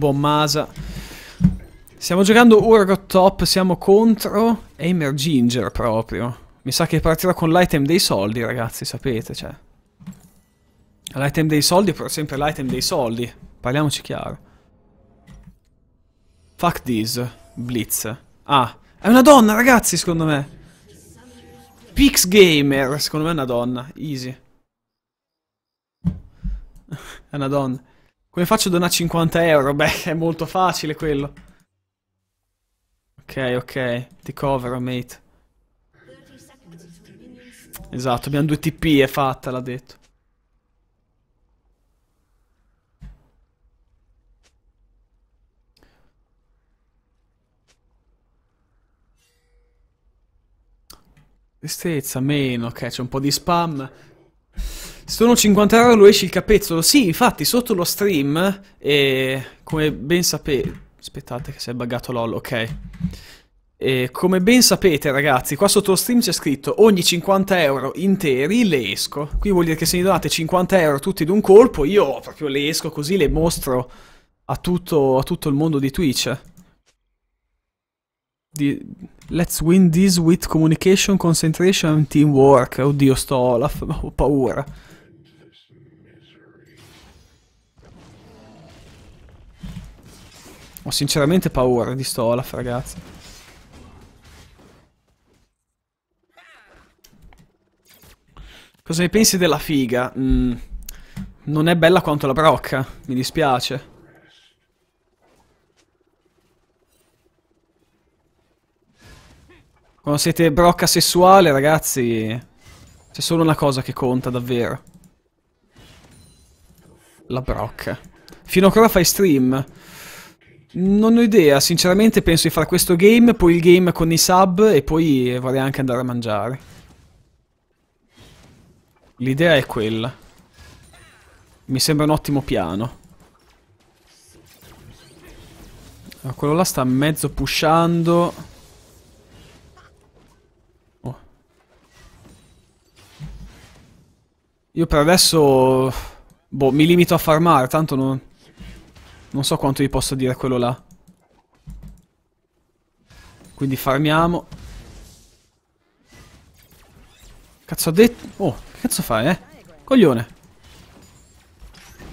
Buon Masa. Stiamo giocando Urgot Top, siamo contro Emerginger proprio. Mi sa che partirò con l'item dei soldi, ragazzi, sapete, cioè. L'item dei soldi è pur sempre l'item dei soldi. Parliamoci chiaro. Fuck this. Blitz. Ah, è una donna, ragazzi, secondo me. Pix Gamer, secondo me è una donna. Easy. è una donna. Come faccio a donare 50 euro? Beh, è molto facile quello. Ok, ok. Ti covero, mate. Esatto, abbiamo due TP, è fatta, l'ha detto. Tristezza, meno, ok, c'è un po' di spam. Sono 50 euro, lo esci il capezzolo. Sì, infatti, sotto lo stream, e come ben sapete... Aspettate che si è buggato LOL, ok. E come ben sapete, ragazzi, qua sotto lo stream c'è scritto ogni 50 euro interi le esco. Qui vuol dire che se mi donate 50 euro tutti d'un colpo, io proprio le esco così le mostro a tutto, a tutto il mondo di Twitch. Di... Let's win this with communication, concentration and teamwork. Oddio, sto Olaf, ho paura. Ho sinceramente paura di sto Olaf, ragazzi. Cosa ne pensi della figa? Mm, non è bella quanto la brocca, mi dispiace. Quando siete brocca sessuale, ragazzi, c'è solo una cosa che conta davvero. La brocca. Fino a ora fai stream. Non ho idea, sinceramente penso di fare questo game, poi il game con i sub e poi vorrei anche andare a mangiare. L'idea è quella. Mi sembra un ottimo piano. Ah, quello là sta mezzo pushando. Oh. Io per adesso... Boh, mi limito a farmare, tanto non... Non so quanto gli posso dire quello là. Quindi farmiamo. Cazzo ha detto... Oh, che cazzo fai, eh? Coglione.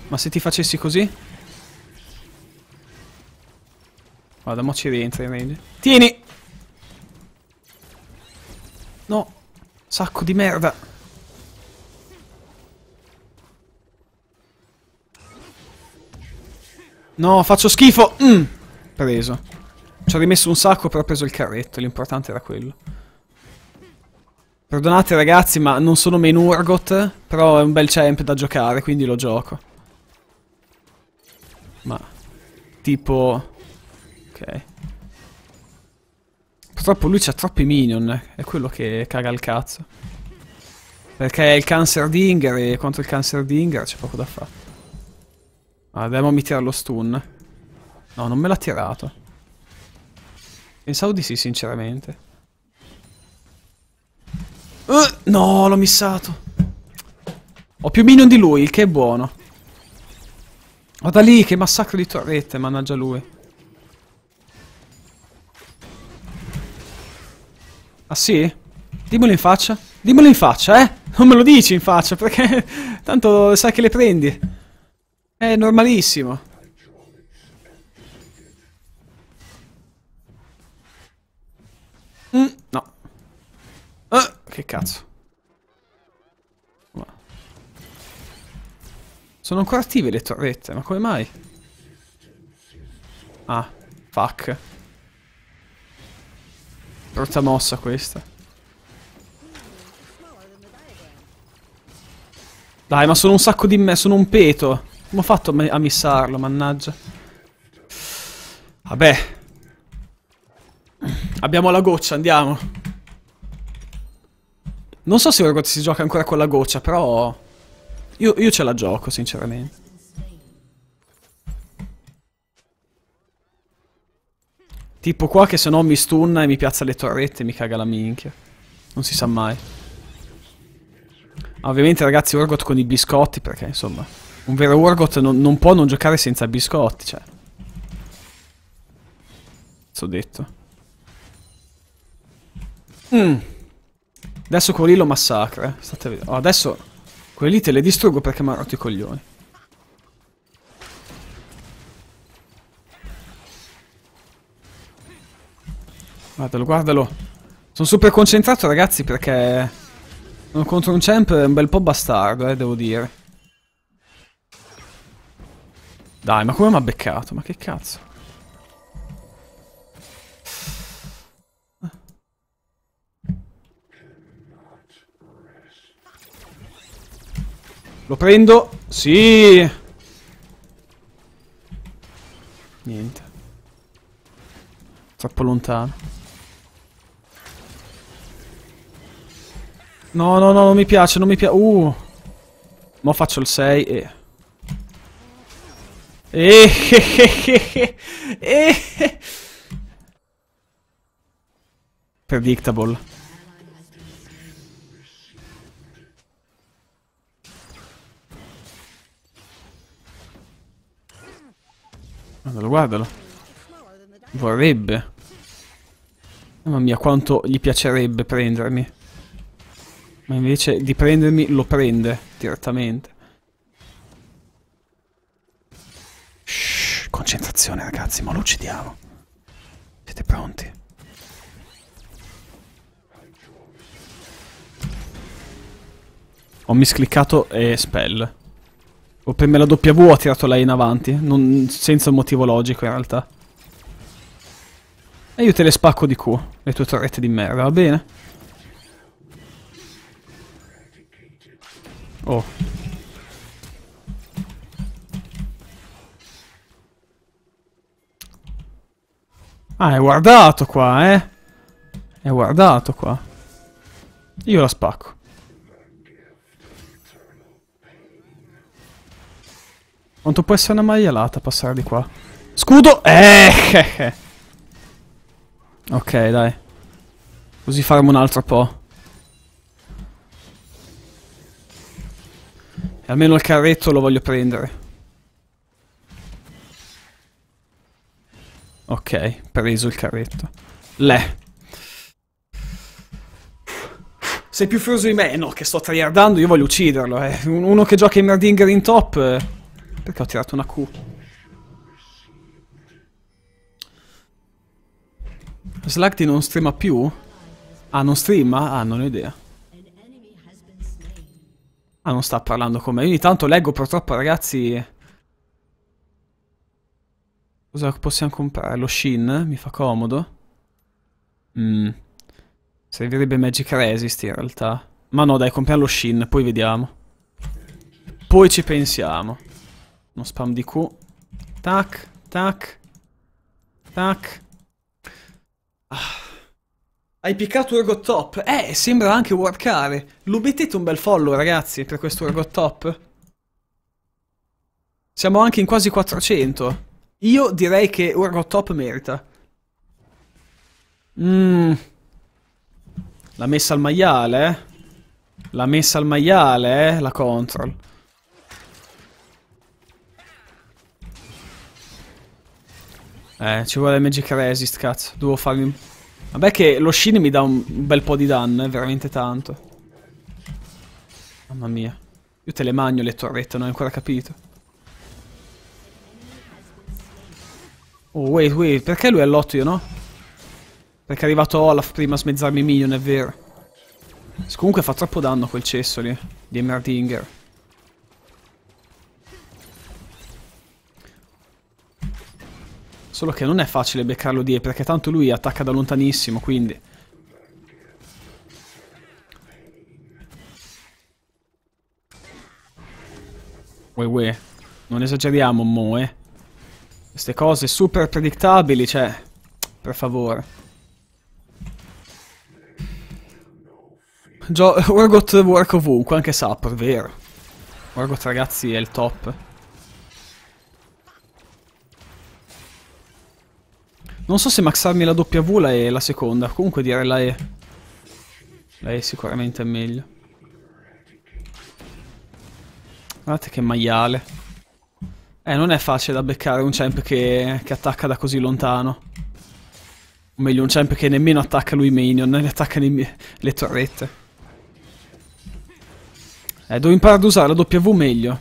Ma se ti facessi così? Guarda, mo ci rientra in range. Tieni! No! Sacco di merda! No, faccio schifo! Mm. Preso. Ci ho rimesso un sacco, però ho preso il carretto. L'importante era quello. Perdonate ragazzi, ma non sono Urgot. però è un bel champ da giocare, quindi lo gioco. Ma... Tipo... Ok. Purtroppo lui c'ha troppi minion, è quello che caga il cazzo. Perché è il cancer dinger e contro il cancer dinger c'è poco da fare. Ah, Demon mi tira lo stun. No, non me l'ha tirato. Pensavo di sì, sinceramente. Uh, no, l'ho missato. Ho più minion di lui, il che è buono. Guarda lì, che massacro di torrette, mannaggia lui. Ah sì? Dimmelo in faccia. Dimmelo in faccia, eh! Non me lo dici in faccia, perché tanto sai che le prendi. È normalissimo. Mm, no. Ah, che cazzo. Sono ancora attive le torrette, ma come mai? Ah, fuck. Brutta mossa questa. Dai, ma sono un sacco di me, sono un peto. Come ho fatto a missarlo, mannaggia. Vabbè. Abbiamo la goccia, andiamo. Non so se Urgot si gioca ancora con la goccia, però... Io, io ce la gioco, sinceramente. Tipo qua che se no mi stunna e mi piazza le torrette e mi caga la minchia. Non si sa mai. Ah, ovviamente ragazzi Urgot con i biscotti perché insomma... Un vero Urgot non, non può non giocare senza biscotti, cioè. Ho detto. Mm. Adesso quelli lo massacra. Eh. State... Oh, adesso quelli te le distruggo perché mi ha rotto i coglioni. Guardalo, guardalo. Sono super concentrato, ragazzi, perché... Sono contro un champ un bel po' bastardo, eh, devo dire. Dai, ma come mi ha beccato? Ma che cazzo? Lo prendo. Sì. Niente. Troppo lontano. No, no, no, non mi piace, non mi piace. Uh. Mo faccio il 6 e... Eh, eh, Predictable. Guardalo, guardalo. Vorrebbe. Mamma mia, quanto gli piacerebbe prendermi. Ma invece di prendermi lo prende direttamente. Attenzione ragazzi, ma lo uccidiamo. Siete pronti? Ho miscliccato e spell. Ho preme la W ho tirato lei in avanti. Non, senza un motivo logico in realtà. E io te le spacco di Q, le tue torrette di merda, va bene? Oh. Ah, è guardato qua, eh. È guardato qua. Io la spacco. Quanto può essere una maglia maialata passare di qua? Scudo! Eh! ok, dai. Così faremo un altro po'. E almeno il carretto lo voglio prendere. Ok, preso il carretto. Le. Sei più furioso di me? No, che sto triardando, io voglio ucciderlo, eh. Uno che gioca in Merdinger in top... Eh. Perché ho tirato una Q? Slugty non streama più? Ah, non streama? Ah, non ho idea. Ah, non sta parlando con me. ogni tanto leggo, purtroppo, ragazzi... Cosa possiamo comprare? Lo Shin? Mi fa comodo? Mm. Servirebbe Magic Resist in realtà. Ma no, dai, compriamo lo Shin, poi vediamo. Poi ci pensiamo. Uno spam di Q. Tac, tac, tac. Ah. Hai piccato Urgo Top? Eh, sembra anche workare. Lo mettete un bel follow, ragazzi, per questo Urgo Top? Siamo anche in quasi 400. Io direi che Top merita. Mm. La messa al maiale, eh? La messa al maiale, eh? La control. Eh, ci vuole Magic Resist, cazzo. Devo farmi... Vabbè che lo Shin mi dà un bel po' di danno, eh? Veramente tanto. Mamma mia. Io te le magno le torrette, non ho ancora capito. Oh, wait, wait, perché lui è all'otto, io no? Perché è arrivato Olaf prima a smezzarmi Minion, è vero. Comunque fa troppo danno quel cesso lì, di Emerdinger. Solo che non è facile beccarlo di E, perché tanto lui attacca da lontanissimo, quindi... Uè uè, non esageriamo mo, eh. Queste cose super predictabili, cioè... Per favore. Gio Urgot work ovunque, anche Sapor, vero. Urgot, ragazzi, è il top. Non so se maxarmi la W la E la seconda, comunque dire la E. La E sicuramente è meglio. Guardate che maiale. Eh, non è facile da beccare un champ che, che attacca da così lontano. O meglio, un champ che nemmeno attacca lui minion, ne attacca le, torrette. Eh, devo imparare ad usare la W meglio.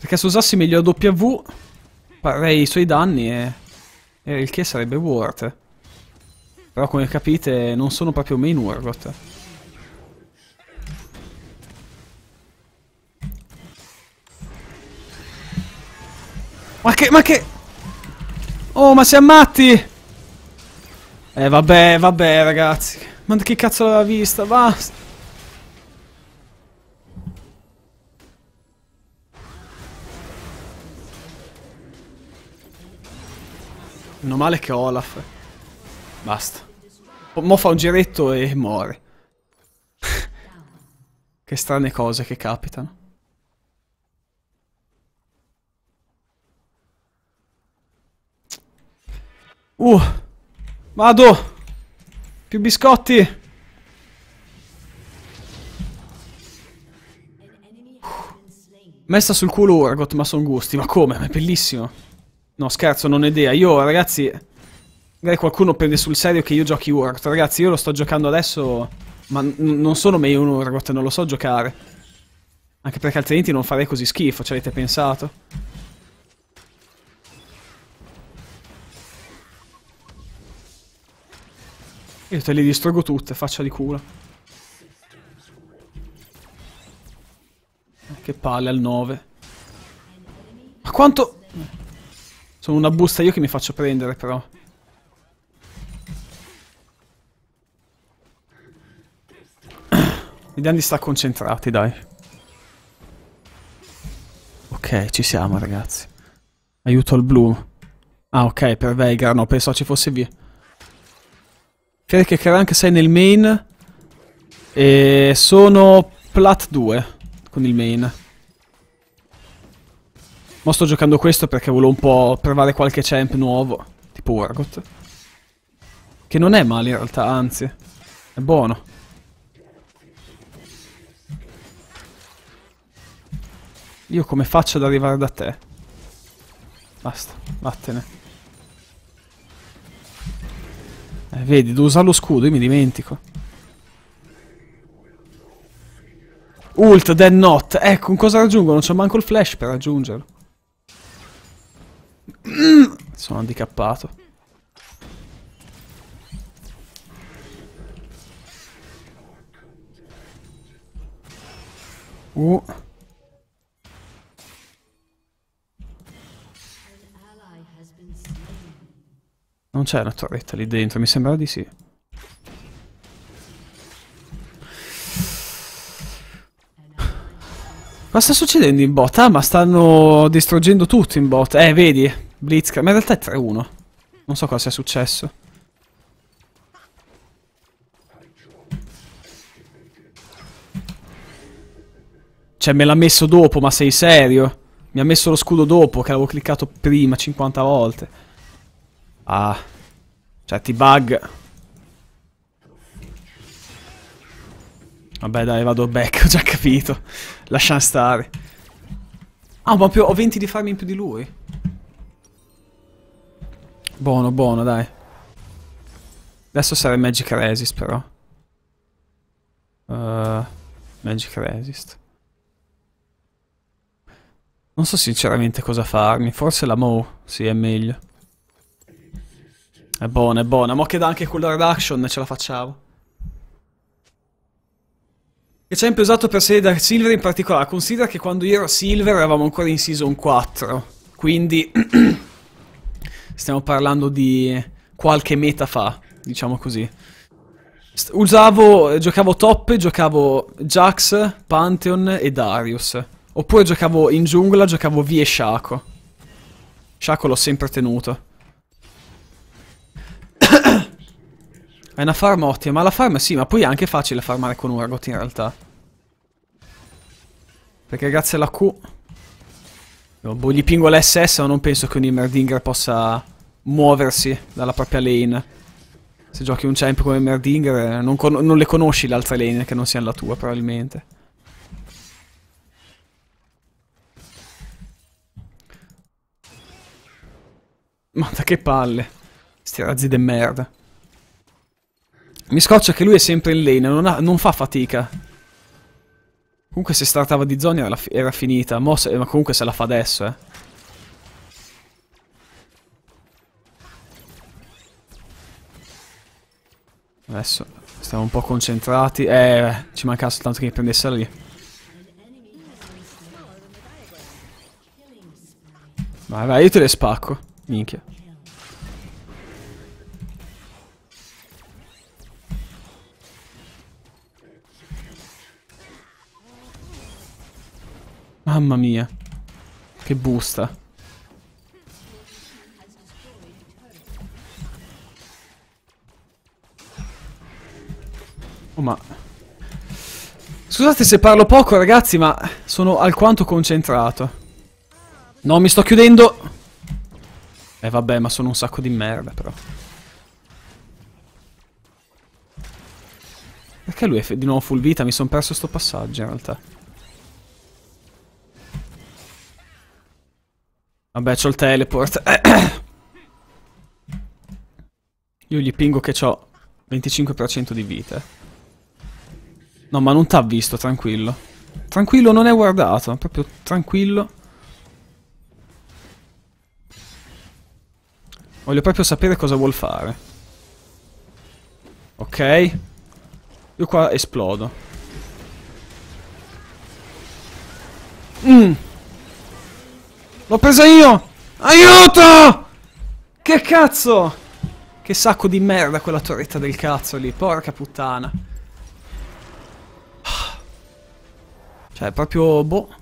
Perché se usassi meglio la W, parrei i suoi danni e... e il che sarebbe worth. Però come capite non sono proprio main Urgot. Ma che, ma che... Oh, ma siamo matti! Eh, vabbè, vabbè, ragazzi. Ma che cazzo l'aveva vista? Basta. Meno male che Olaf. Basta. Mo fa un giretto e muore. che strane cose che capitano. Uh, vado! Più biscotti! Messa sul culo Urgot, ma sono gusti. Ma come? Ma è bellissimo. No, scherzo, non ho idea. Io, ragazzi... Magari qualcuno prende sul serio che io giochi Urgot. Ragazzi, io lo sto giocando adesso... Ma non sono meglio un Urgot, non lo so giocare. Anche perché altrimenti non farei così schifo, ci avete pensato? Io te le distruggo tutte, faccia di culo. Eh, che palle al 9. Ma quanto... Sono una busta io che mi faccio prendere però. Vediamo di stare concentrati, dai. Ok, ci siamo, ragazzi. Aiuto al blu. Ah, ok, per Veigar, no, pensavo ci fosse via. Carica che rank sei nel main. E sono plat 2 con il main. Ma sto giocando questo perché volevo un po' provare qualche champ nuovo, tipo Urgot. Che non è male in realtà, anzi, è buono. Io come faccio ad arrivare da te? Basta, vattene. Eh, vedi, devo usare lo scudo, io mi dimentico. Ult, dead not. Ecco, con cosa raggiungo? Non c'ho manco il flash per raggiungerlo. Mm, sono handicappato. Uh. Non c'è una torretta lì dentro, mi sembra di sì. Ma sta succedendo in bot? Ah, ma stanno distruggendo tutto in bot. Eh, vedi? Blitzkrieg. Ma in realtà è 3-1. Non so cosa sia successo. Cioè, me l'ha messo dopo, ma sei serio? Mi ha messo lo scudo dopo, che l'avevo cliccato prima 50 volte. Ah. Cioè, ti bug. Vabbè, dai, vado back, ho già capito. Lascia stare. Ah, ma ho 20 di farmi in più di lui. Buono, buono, dai. Adesso sarà Magic Resist, però. Uh, Magic Resist. Non so sinceramente cosa farmi. Forse la Mo, sì, è meglio. È buona, è buona. Mo' che dà anche cool reduction, ce la facciamo. E c'è usato per serie Dark Silver in particolare. Considera che quando io ero Silver eravamo ancora in Season 4. Quindi... stiamo parlando di qualche meta fa, diciamo così. Usavo, giocavo top, giocavo Jax, Pantheon e Darius. Oppure giocavo in giungla, giocavo V e Shaco. Shaco l'ho sempre tenuto. È una farm ottima, ma la farm sì, ma poi è anche facile farmare con Urgot in realtà. Perché grazie alla Q... boh, gli pingo la SS, ma non penso che un Immerdinger possa muoversi dalla propria lane. Se giochi un champ come Immerdinger, eh, non, non le conosci le altre lane che non siano la tua, probabilmente. Ma da che palle. Sti razzi de merda. Mi scoccia che lui è sempre in lane, non, ha, non fa fatica. Comunque se startava di zone era, era finita, se, ma comunque se la fa adesso, eh. Adesso stiamo un po' concentrati. Eh, ci mancava soltanto che mi prendesse lì. Vai, vai, io te le spacco. Minchia. Mamma mia. Che busta. Oh ma... Scusate se parlo poco ragazzi, ma sono alquanto concentrato. No, mi sto chiudendo! Eh vabbè, ma sono un sacco di merda però. Perché lui è di nuovo full vita? Mi sono perso sto passaggio in realtà. Vabbè, c'ho il teleport. Io gli pingo che ho 25% di vita. No, ma non t'ha visto, tranquillo. Tranquillo, non è guardato. Proprio tranquillo. Voglio proprio sapere cosa vuol fare. Ok. Io qua esplodo. Mmm. L'ho presa io! Aiuto! Che cazzo! Che sacco di merda quella torretta del cazzo lì, porca puttana. Cioè, proprio... boh.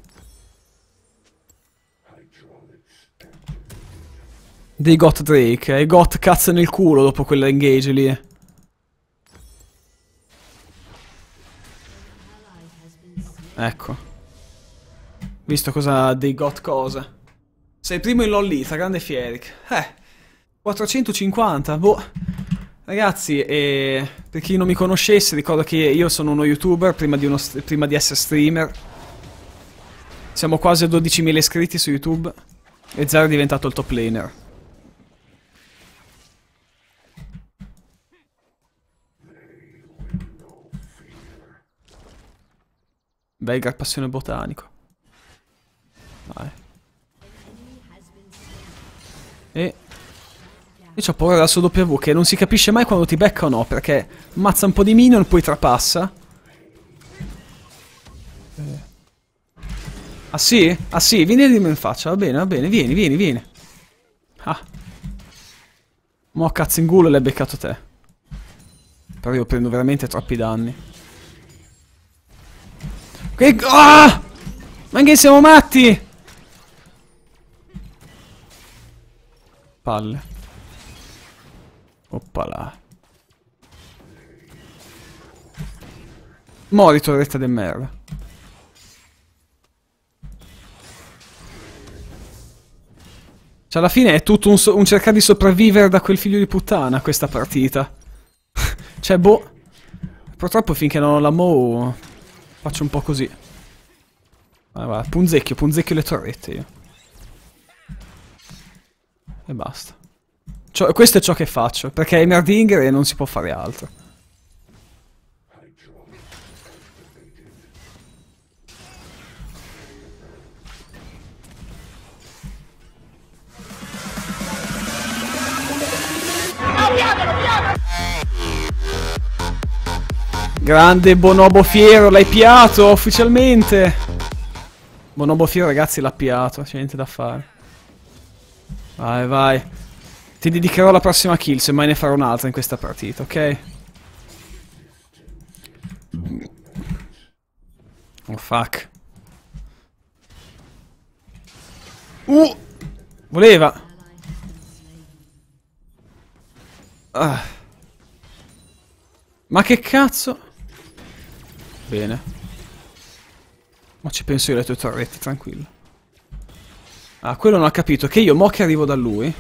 Dei Got Drake. E eh, Got cazzo nel culo dopo quella engage lì. Ecco. Visto cosa... dei Got cosa. Sei primo in Lollita, grande Fieric. Eh, 450, boh. Ragazzi, eh, per chi non mi conoscesse, ricordo che io sono uno youtuber prima di, uno, prima di essere streamer. Siamo quasi a 12.000 iscritti su YouTube e Zero è diventato il top laner. Belgar passione botanico. E... E c'ho paura della sua W che non si capisce mai quando ti becca o no, perché mazza un po' di minion, e poi trapassa. Ah sì? Ah sì, vieni a dirmi in faccia, va bene, va bene, vieni, vieni, vieni. Ah. Mo cazzo in culo l'hai beccato te. Però io prendo veramente troppi danni. Che... Ah! Ma che siamo matti! Palle. Oppala. Mori torretta del merda. Cioè alla fine è tutto un, so un cercare di sopravvivere da quel figlio di puttana questa partita. cioè boh. Purtroppo finché non ho la Mo faccio un po' così. Vabbè, punzecchio, punzecchio le torrette io. E basta. Cioè, questo è ciò che faccio, perché è Merdinger e non si può fare altro. Grande Bonobo Fiero, l'hai piato ufficialmente! Bonobo Fiero, ragazzi, l'ha piato, c'è niente da fare. Vai, vai. Ti dedicherò la prossima kill, se mai ne farò un'altra in questa partita, ok? Oh fuck. Uh! Voleva! Ah. Ma che cazzo? Bene. Ma ci penso io alle tue torrette, tranquillo. Ah, quello non ha capito che io mo che arrivo da lui.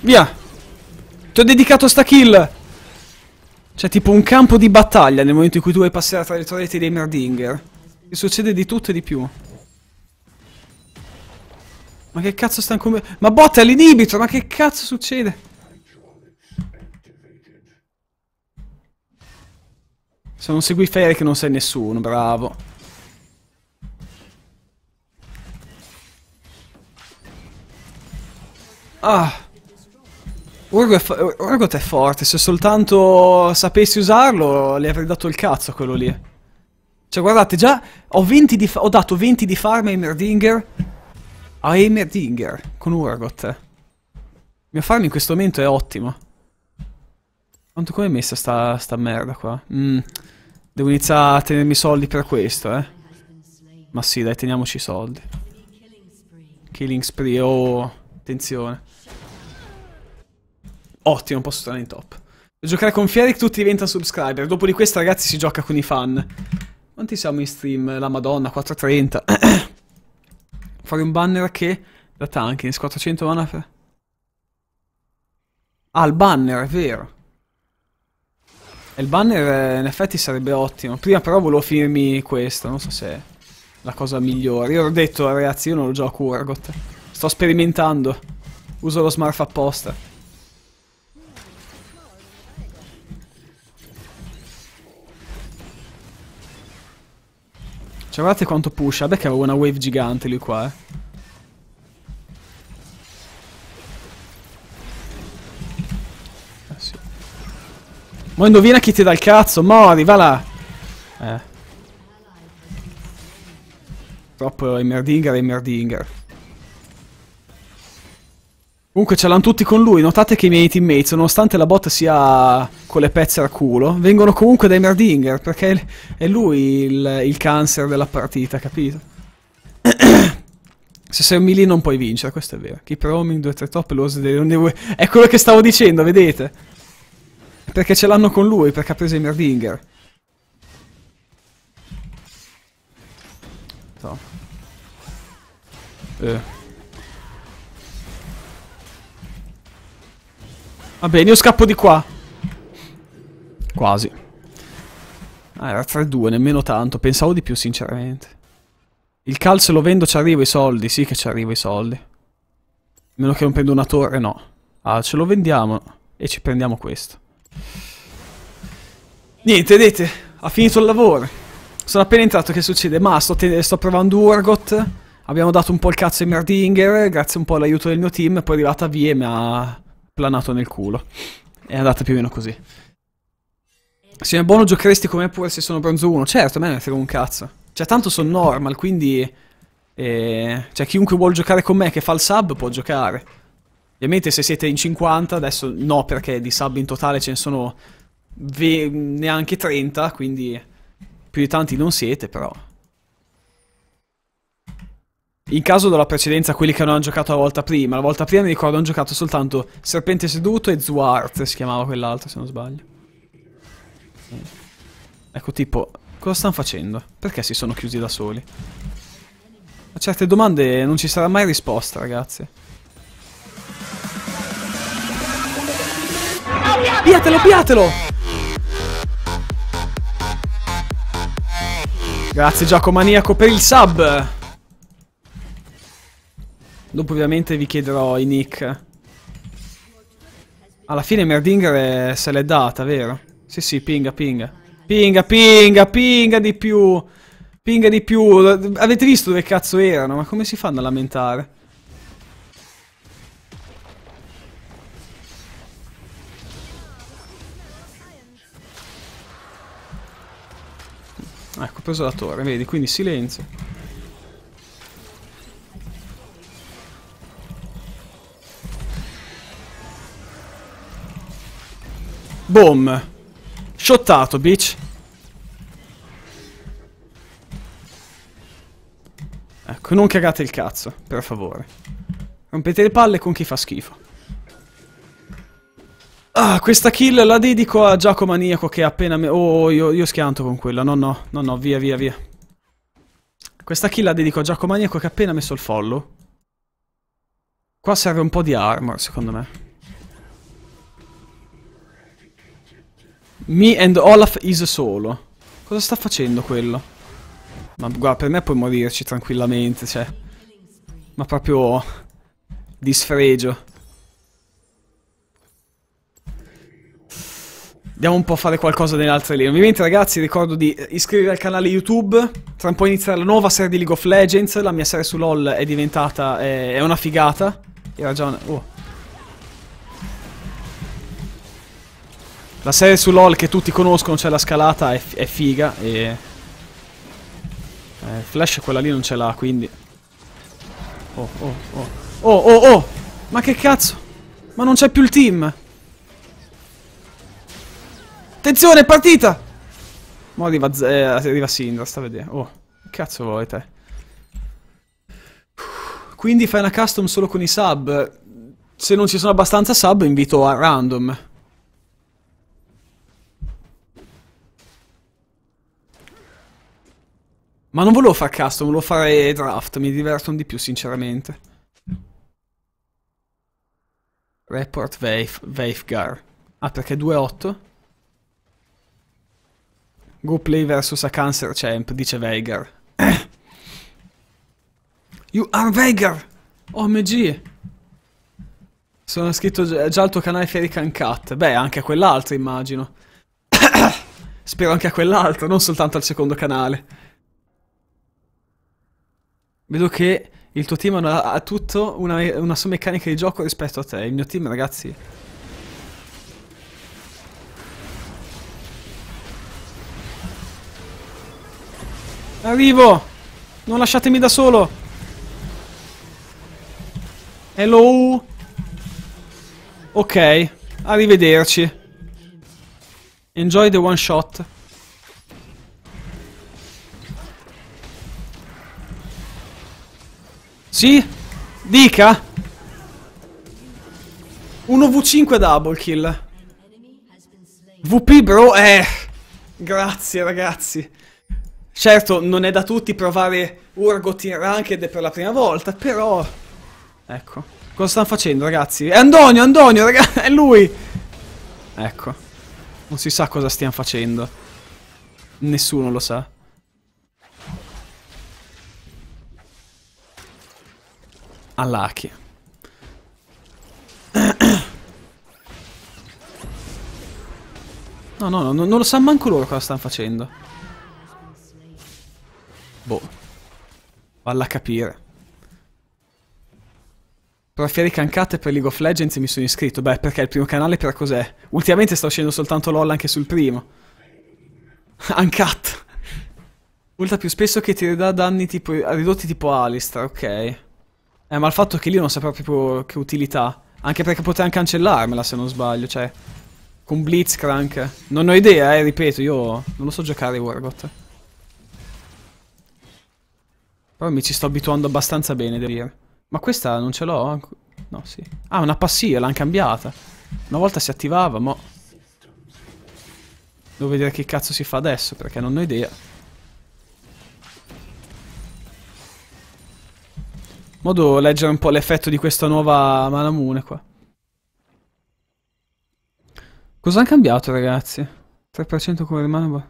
Via! Ti ho dedicato sta kill! Cioè, tipo un campo di battaglia nel momento in cui tu vuoi passare tra le torrette dei Merdinger. Che succede di tutto e di più. Ma che cazzo stanno come... Ma botta all'inibitro, ma che cazzo succede? Se non segui Ferry che non sei nessuno, bravo. Ah. Orgo, Orgot è forte, se soltanto sapessi usarlo le avrei dato il cazzo a quello lì. Cioè guardate, già ho, 20 di ho dato 20 di farm a Emerdinger a Emerdinger con Urgot. Il mio farm in questo momento è ottimo. Quanto com'è messa sta, sta, merda qua? Mm. Devo iniziare a tenermi soldi per questo, eh. Ma sì, dai, teniamoci i soldi. Killing spree, oh... Attenzione. Ottimo, posso stare in top. Per giocare con Fieric tutti diventano subscriber. Dopo di questa, ragazzi, si gioca con i fan. Quanti siamo in stream? La madonna, 430. Fare un banner che... Da Tankins, 400 mana per... Ah, il banner, è vero. E il banner eh, in effetti sarebbe ottimo. Prima però volevo finirmi questo, non so se è la cosa migliore. Io ho detto, ragazzi, io non lo gioco Urgot. Sto sperimentando. Uso lo smurf apposta. Cioè guardate quanto push. Beh che avevo una wave gigante lui qua, eh. Ah, Mo indovina chi ti dà il cazzo, mori, va là! Eh. Troppo Heimerdinger, merdinger. Comunque ce l'hanno tutti con lui, notate che i miei teammates, nonostante la bot sia con le pezze al culo, vengono comunque dai Merdinger, perché è lui il, il cancer della partita, capito? Se sei un melee non puoi vincere, questo è vero. Keep roaming, 2-3 top, lose the... È quello che stavo dicendo, vedete? Perché ce l'hanno con lui, perché ha preso i Merdinger. Top. Eh. Va bene, io scappo di qua. Quasi. Ah, era 3-2, nemmeno tanto. Pensavo di più, sinceramente. Il calcio lo vendo, ci arrivo i soldi. Sì che ci arrivo i soldi. A meno che non prendo una torre, no. Ah, ce lo vendiamo. E ci prendiamo questo. Niente, vedete. Ha finito il lavoro. Sono appena entrato, che succede? Ma sto, sto provando Urgot. Abbiamo dato un po' il cazzo ai Merdinger, grazie un po' all'aiuto del mio team, poi è arrivata VM a planato nel culo. È andata più o meno così. Se è buono giocheresti come me pure se sono bronzo 1. Certo, a me ne frega un cazzo. Cioè, tanto sono normal, quindi... Eh, cioè, chiunque vuole giocare con me che fa il sub può giocare. Ovviamente se siete in 50, adesso no, perché di sub in totale ce ne sono neanche 30, quindi più di tanti non siete, però... In caso della precedenza, quelli che non hanno giocato la volta prima, la volta prima mi ricordo hanno giocato soltanto Serpente Seduto e Zuart, si chiamava quell'altro se non sbaglio. Ecco, tipo, cosa stanno facendo? Perché si sono chiusi da soli? A certe domande non ci sarà mai risposta, ragazzi. Piatelo, piatelo! Grazie Giacomo Maniaco per il sub! Dopo ovviamente vi chiederò i nick. Alla fine Merdinger se l'è data, vero? Sì, sì, pinga, pinga. Pinga, pinga, pinga di più. Pinga di più. Avete visto dove cazzo erano? Ma come si fanno a lamentare? Ecco, ho preso la torre, vedi, quindi silenzio. Boom. Shottato, bitch. Ecco, non cagate il cazzo, per favore. Rompete le palle con chi fa schifo. Ah, questa kill la dedico a Giacomo Maniaco che appena me... Oh, io, io schianto con quella. No, no, no, no, via, via, via. Questa kill la dedico a Giacomo Maniaco che ha appena messo il follow. Qua serve un po' di armor, secondo me. Me and Olaf is solo. Cosa sta facendo quello? Ma guarda, per me puoi morirci tranquillamente, cioè. Ma proprio... di sfregio. Andiamo un po' a fare qualcosa nelle altre linee. Ovviamente, ragazzi, ricordo di iscrivervi al canale YouTube. Tra un po' inizierà la nuova serie di League of Legends. La mia serie su LoL è diventata... è, eh, è una figata. Hai ragione. una... Oh. La serie su LOL che tutti conoscono, cioè la scalata, è, è figa e... Eh, Flash quella lì non ce l'ha, quindi... Oh, oh, oh. Oh, oh, oh! Ma che cazzo? Ma non c'è più il team! Attenzione, partita! Mo arriva, eh, arriva Sindra, sta a vedere. Oh, che cazzo vuoi te? Quindi fai una custom solo con i sub. Se non ci sono abbastanza sub, invito a random. Ma non volevo fare custom, volevo fare draft, mi divertono di più sinceramente. Report Vaif, Ah, perché 2-8? Go play versus a cancer champ, dice Veigar. you are Veigar! OMG! Oh, Sono scritto già al tuo canale Feric Cat. Beh, anche a quell'altro immagino. Spero anche a quell'altro, non soltanto al secondo canale. Vedo che il tuo team ha, ha tutto una, una sua meccanica di gioco rispetto a te. Il mio team, ragazzi, Arrivo! Non lasciatemi da solo! Hello! Ok, arrivederci. Enjoy the one shot. Sì? Dica? 1 V5 double kill. VP bro, eh... Grazie ragazzi. Certo, non è da tutti provare Urgot in Ranked per la prima volta, però... Ecco. Cosa stanno facendo, ragazzi? È Antonio, Antonio, ragazzi! È lui! Ecco. Non si sa cosa stiamo facendo. Nessuno lo sa. All'Aki. No, no, no, non lo sa manco loro cosa stanno facendo. Boh. Valla a capire. Però Fieri Cancate per League of Legends mi sono iscritto. Beh, perché è il primo canale per cos'è? Ultimamente sta uscendo soltanto LOL anche sul primo. Uncut. Ulta più spesso che ti ridà danni tipo, ridotti tipo Alistar, ok. Eh, ma il fatto che lì non saprà proprio che utilità. Anche perché potevano cancellarmela, se non sbaglio, cioè... Con Blitzcrank. Non ho idea, eh, ripeto, io non lo so giocare Wargot. Però mi ci sto abituando abbastanza bene, devo dire. Ma questa non ce l'ho? No, sì. Ah, una passiva, l'hanno cambiata. Una volta si attivava, ma... Devo vedere che cazzo si fa adesso, perché non ho idea. modo leggere un po' l'effetto di questa nuova Malamune qua. Cosa hanno cambiato ragazzi? 3% come rimane... Boh.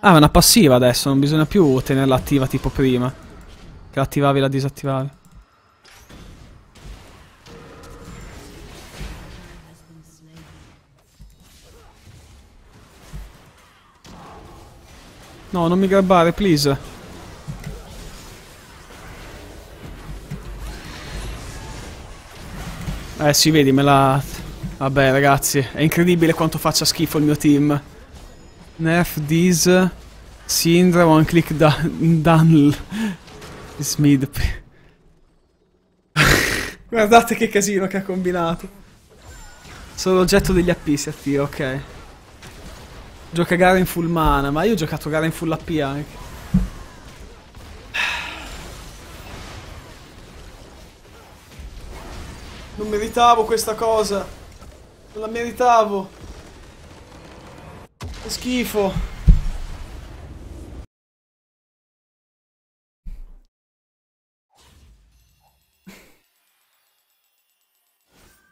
Ah, è una passiva adesso, non bisogna più tenerla attiva tipo prima. Che l'attivavi e la disattivavi. No, non mi grabbare, please. Eh sì, vedi, me la... Vabbè, ragazzi, è incredibile quanto faccia schifo il mio team. Nerf this... Syndra one click da Dunl. Smid. Guardate che casino che ha combinato. Solo l'oggetto degli AP si attiva, ok. Gioca gara in full mana, ma io ho giocato gara in full AP anche. meritavo questa cosa. Non la meritavo. Che schifo.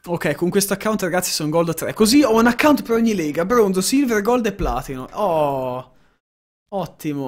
Ok, con questo account ragazzi sono gold a 3. Così ho un account per ogni lega, bronzo, silver, gold e platino. Oh, ottimo.